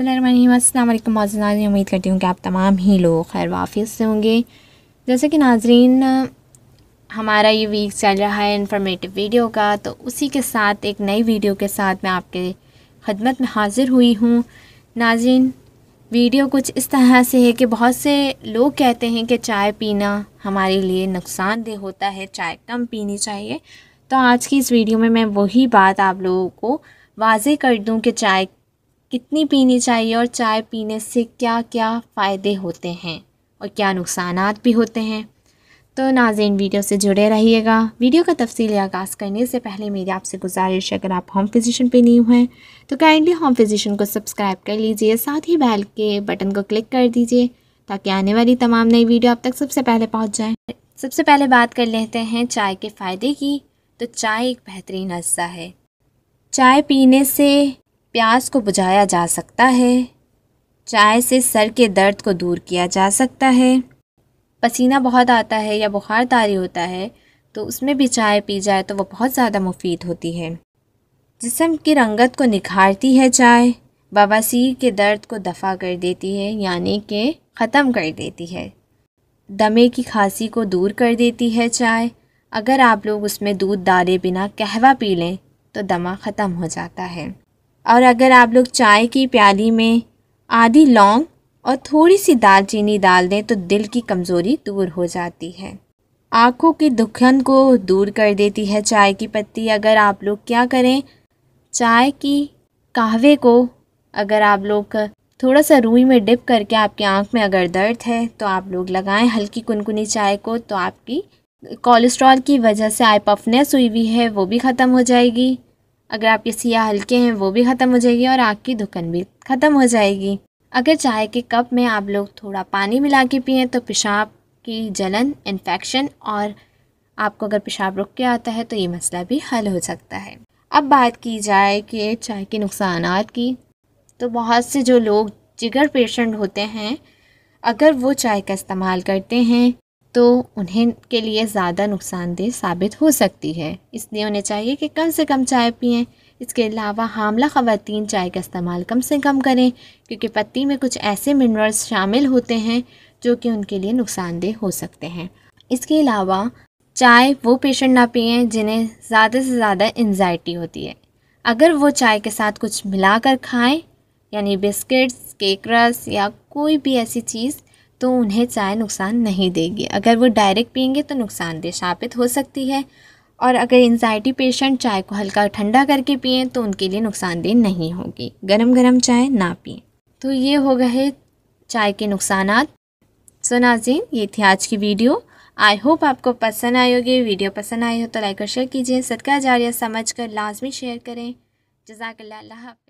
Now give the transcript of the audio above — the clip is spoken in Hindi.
बसमिलकुम नाजरीन उम्मीद करती हूँ कि आप तमाम ही लोग खैर वाफियत से होंगे जैसे कि नाजरीन हमारा ये वीक चल रहा है इन्फॉर्मेटिव वीडियो का तो उसी के साथ एक नई वीडियो के साथ मैं आपके खदमत में हाज़िर हुई हूँ नाजरीन वीडियो कुछ इस तरह से है कि बहुत से लोग कहते हैं कि चाय पीना हमारे लिए नुकसानदेह होता है चाय कम पीनी चाहिए तो आज की इस वीडियो में मैं वही बात आप लोगों को वाजे कर दूं कि चाय कितनी पीनी चाहिए और चाय पीने से क्या क्या फ़ायदे होते हैं और क्या नुकसान भी होते हैं तो नाजेन वीडियो से जुड़े रहिएगा वीडियो का तफसी आगाज़ करने से पहले मेरी आपसे गुजारिश है अगर आप होम फिजिशन पे नहीं हुए तो काइंडली होम फिजिशन को सब्सक्राइब कर लीजिए साथ ही बैल के बटन को क्लिक कर दीजिए ताकि आने वाली तमाम नई वीडियो आप तक सबसे पहले पहुँच जाए सबसे पहले बात कर लेते हैं चाय के फ़ायदे की तो चाय एक बेहतरीन अज्जा है चाय पीने से प्यास को बुझाया जा सकता है चाय से सर के दर्द को दूर किया जा सकता है पसीना बहुत आता है या बुखार तारी होता है तो उसमें भी चाय पी जाए तो वह बहुत ज़्यादा मुफीद होती है जिसम की रंगत को निखारती है चाय बवासीर के दर्द को दफ़ा कर देती है यानी कि ख़त्म कर देती है दमे की खांसी को दूर कर देती है चाय अगर आप लोग उसमें दूध डाले बिना कहवा पी लें तो दमा ख़त्म हो जाता है और अगर आप लोग चाय की प्याली में आधी लौंग और थोड़ी सी दालचीनी डाल दें तो दिल की कमज़ोरी दूर हो जाती है आँखों की दुखन को दूर कर देती है चाय की पत्ती अगर आप लोग क्या करें चाय की कहवे को अगर आप लोग थोड़ा सा रुई में डिप करके आपकी आँख में अगर दर्द है तो आप लोग लगाएं हल्की कुनकुनी चाय को तो आपकी कोलेस्ट्रॉल की वजह से आई पफनेस हुई हुई है वो भी ख़त्म हो जाएगी अगर आपके सियाह हल्के हैं वो भी ख़त्म हो जाएगी और आँख की दुकान भी ख़त्म हो जाएगी अगर चाय के कप में आप लोग थोड़ा पानी मिला के पिए तो पेशाब की जलन इन्फेक्शन और आपको अगर पेशाब रुक के आता है तो ये मसला भी हल हो सकता है अब बात की जाए कि चाय के नुकसान की तो बहुत से जो लोग जिगर पेशेंट होते हैं अगर वो चाय का इस्तेमाल करते हैं तो उन्हें के लिए ज़्यादा नुकसानदेह साबित हो सकती है इसलिए उन्हें चाहिए कि कम से कम चाय पिएँ इसके अलावा हामला ख़वातीन चाय का इस्तेमाल कम से कम करें क्योंकि पत्ती में कुछ ऐसे मिनरल्स शामिल होते हैं जो कि उनके लिए नुकसानदेह हो सकते हैं इसके अलावा चाय वो पेशेंट ना पिए जिन्हें ज़्यादा से ज़्यादा एनजाइटी होती है अगर वो चाय के साथ कुछ मिलाकर खाएं यानी बिस्किट्स केक रस या कोई भी ऐसी चीज़ तो उन्हें चाय नुकसान नहीं देगी अगर वो डायरेक्ट पियेंगे तो नुकसानदेह साबित हो सकती है और अगर एनजाइटी पेशेंट चाय को हल्का ठंडा करके पिएँ तो उनके लिए नुकसानदेह नहीं होगी गरम गरम चाय ना पिए तो ये हो गए चाय के नुकसान सो नाजीन ये थी आज की वीडियो आई होप आपको पसंद आई होगी वीडियो पसंद आई हो तो लाइक और शेयर कीजिए सदका जारिया समझ कर लाजमी शेयर करें जजाकल्ला